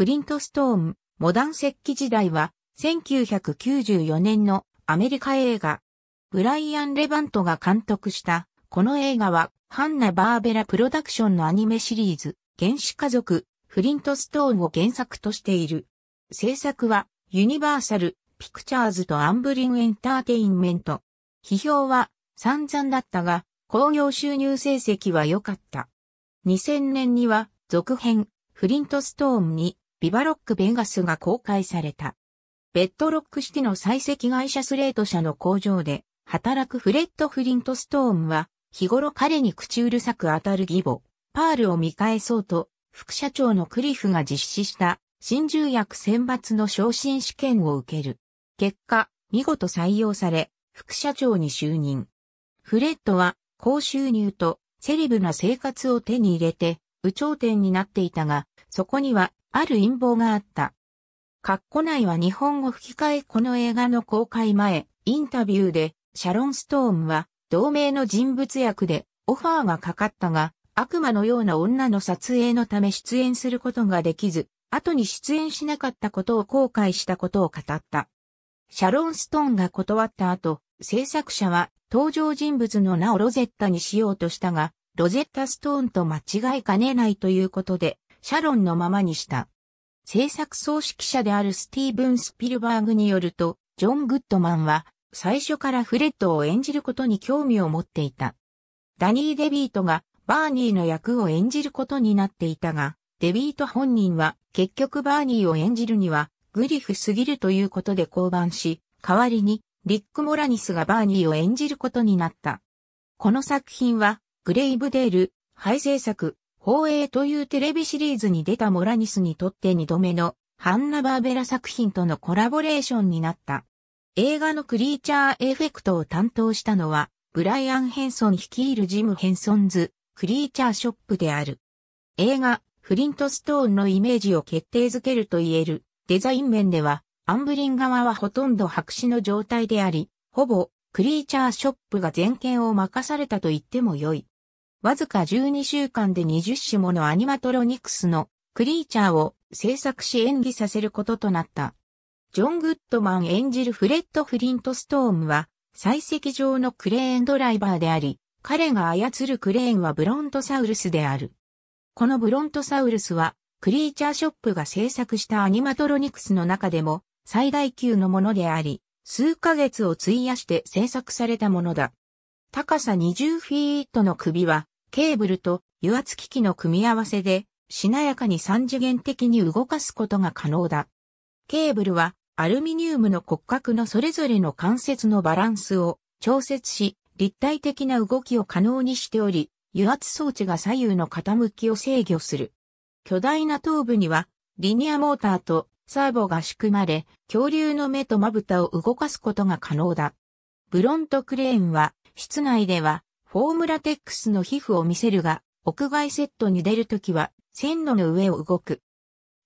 フリントストーン、モダン石器時代は、1994年のアメリカ映画。ブライアン・レバントが監督した、この映画は、ハンナ・バーベラ・プロダクションのアニメシリーズ、原始家族、フリントストーンを原作としている。制作は、ユニバーサル、ピクチャーズとアンブリンエンターテインメント。批評は、散々だったが、興行収入成績は良かった。2000年には、続編、フリントストーンにビバロックベンガスが公開された。ベッドロックシティの採石会社スレート社の工場で働くフレッド・フリントストーンは日頃彼に口うるさく当たる義母、パールを見返そうと副社長のクリフが実施した新重役選抜の昇進試験を受ける。結果、見事採用され、副社長に就任。フレッドは高収入とセレブな生活を手に入れて、有頂天になっていたが、そこにはある陰謀があった。カッコ内は日本語吹き替えこの映画の公開前、インタビューで、シャロン・ストーンは、同名の人物役で、オファーがかかったが、悪魔のような女の撮影のため出演することができず、後に出演しなかったことを後悔したことを語った。シャロン・ストーンが断った後、制作者は登場人物の名をロゼッタにしようとしたが、ロゼッタ・ストーンと間違いかねないということで、シャロンのままにした。制作総指揮者であるスティーブン・スピルバーグによると、ジョン・グッドマンは最初からフレッドを演じることに興味を持っていた。ダニー・デビートがバーニーの役を演じることになっていたが、デビート本人は結局バーニーを演じるにはグリフすぎるということで降板し、代わりにリック・モラニスがバーニーを演じることになった。この作品はグレイブデール、廃制作、放映というテレビシリーズに出たモラニスにとって2度目のハンナ・バーベラ作品とのコラボレーションになった。映画のクリーチャーエフェクトを担当したのは、ブライアン・ヘンソン率いるジム・ヘンソンズ、クリーチャーショップである。映画、フリントストーンのイメージを決定づけると言える、デザイン面では、アンブリン側はほとんど白紙の状態であり、ほぼ、クリーチャーショップが全権を任されたと言っても良い。わずか12週間で20種ものアニマトロニクスのクリーチャーを制作し演技させることとなった。ジョン・グッドマン演じるフレッド・フリントストームは、採石場のクレーンドライバーであり、彼が操るクレーンはブロントサウルスである。このブロントサウルスは、クリーチャーショップが制作したアニマトロニクスの中でも最大級のものであり、数ヶ月を費やして制作されたものだ。高さ20フィートの首はケーブルと油圧機器の組み合わせで、しなやかに三次元的に動かすことが可能だ。ケーブルは、アルミニウムの骨格のそれぞれの関節のバランスを調節し、立体的な動きを可能にしており、油圧装置が左右の傾きを制御する。巨大な頭部には、リニアモーターとサーボが仕組まれ、恐竜の目とまぶたを動かすことが可能だ。ブロントクレーンは、室内ではフォームラテックスの皮膚を見せるが、屋外セットに出るときは、線路の上を動く。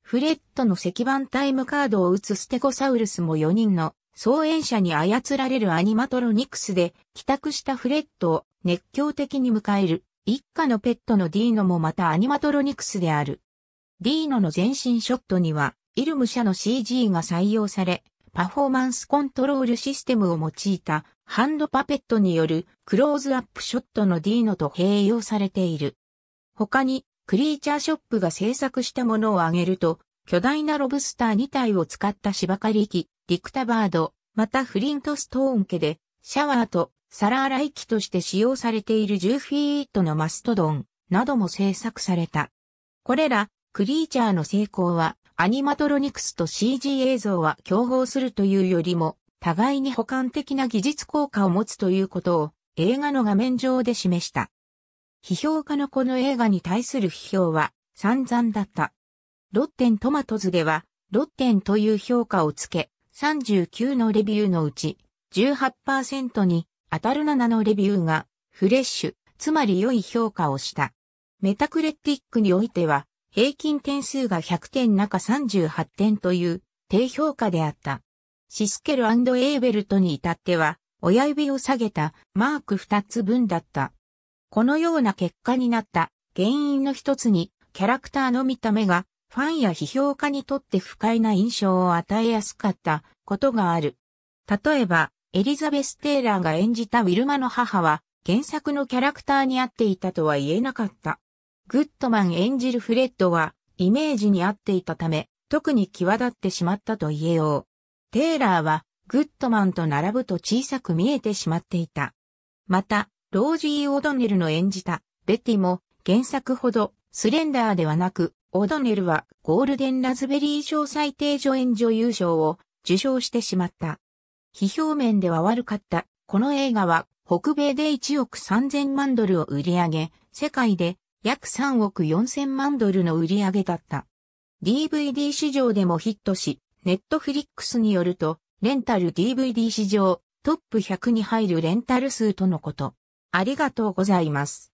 フレットの石板タイムカードを打つステゴサウルスも4人の創演者に操られるアニマトロニクスで帰宅したフレットを熱狂的に迎える一家のペットのディーノもまたアニマトロニクスである。ディーノの全身ショットにはイルム社の CG が採用され、パフォーマンスコントロールシステムを用いたハンドパペットによるクローズアップショットのディーノと併用されている。他にクリーチャーショップが制作したものを挙げると、巨大なロブスター2体を使った芝刈り機、リクタバード、またフリントストーン家で、シャワーと皿洗い機として使用されている10フィートのマストドンなども制作された。これらクリーチャーの成功はアニマトロニクスと CG 映像は競合するというよりも、互いに補完的な技術効果を持つということを映画の画面上で示した。批評家のこの映画に対する批評は散々だった。ロッテントマトズでは、ロッテンという評価をつけ、39のレビューのうち、18%に当たる7のレビューが、フレッシュ、つまり良い評価をした。メタクレティックにおいては、平均点数が100点中38点という低評価であった。シスケルエーベルトに至っては、親指を下げたマーク2つ分だった。このような結果になった原因の一つに、キャラクターの見た目がファンや批評家にとって不快な印象を与えやすかったことがある。例えば、エリザベス・テイラーが演じたウィルマの母は、原作のキャラクターに合っていたとは言えなかった。グッドマン演じるフレッドは、イメージに合っていたため、特に際立ってしまったと言えよう。テイラーは、グッドマンと並ぶと小さく見えてしまっていた。また、ロージー・オドネルの演じた、ベティも、原作ほど、スレンダーではなく、オドネルはゴールデンラズベリー賞最低助演女優賞を受賞してしまった。非表面では悪かった。この映画は北米で1億3000万ドルを売り上げ、世界で約3億4000万ドルの売り上げだった。DVD 市場でもヒットし、ネットフリックスによると、レンタル DVD 市場トップ100に入るレンタル数とのこと。ありがとうございます。